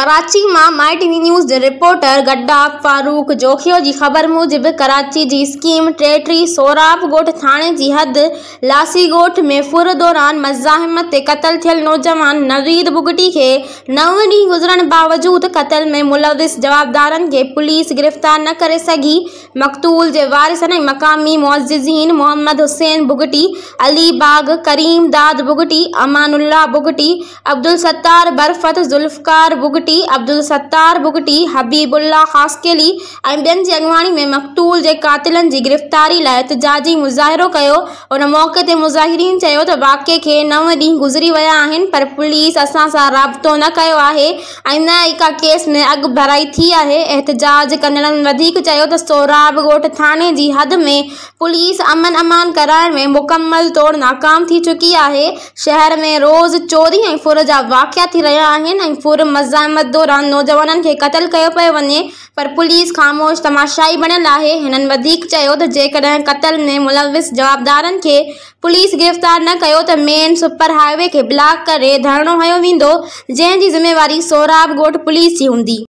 कराची में माई TV news reporter गड्डा फारूक जोखियो की ख़बर मूजिब कराची की स्कीम टेटी सोराब गोट थाने की हद लासी ॻोठ में फुर दौरान मज़ाहमत ते क़तल थियल नौजवान नवीद बुगटी के नव ढी गुज़रण बावजूद क़तल में मुलविस जवाबदार के पुलिस गिरफ़्तार न कर सकी मक़तूल के वारिस ने मक़ामी मुआजिजीन मोहम्मद हुसैन बुगटी अली बाग करीम दाद बुगटी अमानुल्ला बुगटी अब्दुल सत्तार बरफ़त ज़ुल्फकार बुगटी भुगटी अब्दुल सत्तार बुगटी हबीबुल्ला हास्केली बेन ॿियनि जे में मक़तूल के कतिल की गिरफ़्तारी ला एतजाजी मुज़ाहिरो उन मौक़े से मुज़ाहिरीन तो त वाक़े खे नव ढी गुज़री विया पर पुलिस असा राबो न कयो का केस में अग भराई थी है एहतजाज कंदड़नि वधीक चयो त सोराब ॻोठ थाणे जी हद में पुलिस अमन अमान कराने में मुकम्मल तौर नाकाम थी चुकी है शहर में रोज़ चोरी फुर जहा वाक़िया थी रहिया फुर मज़ामत मत दौरान नौजवान के कत्ल किया पियो वे पर पुलिस ख़ामोश तमाशाई बनल है हिननि में मुलविस जवाबदार के पुलिस गिरफ़्तार न कर तो मेन सुपर हाईवे के ब्लॉक कर धरणो हयो वेंदो ज़िम्मेवारी सोराब गोट पुलिस की होंगी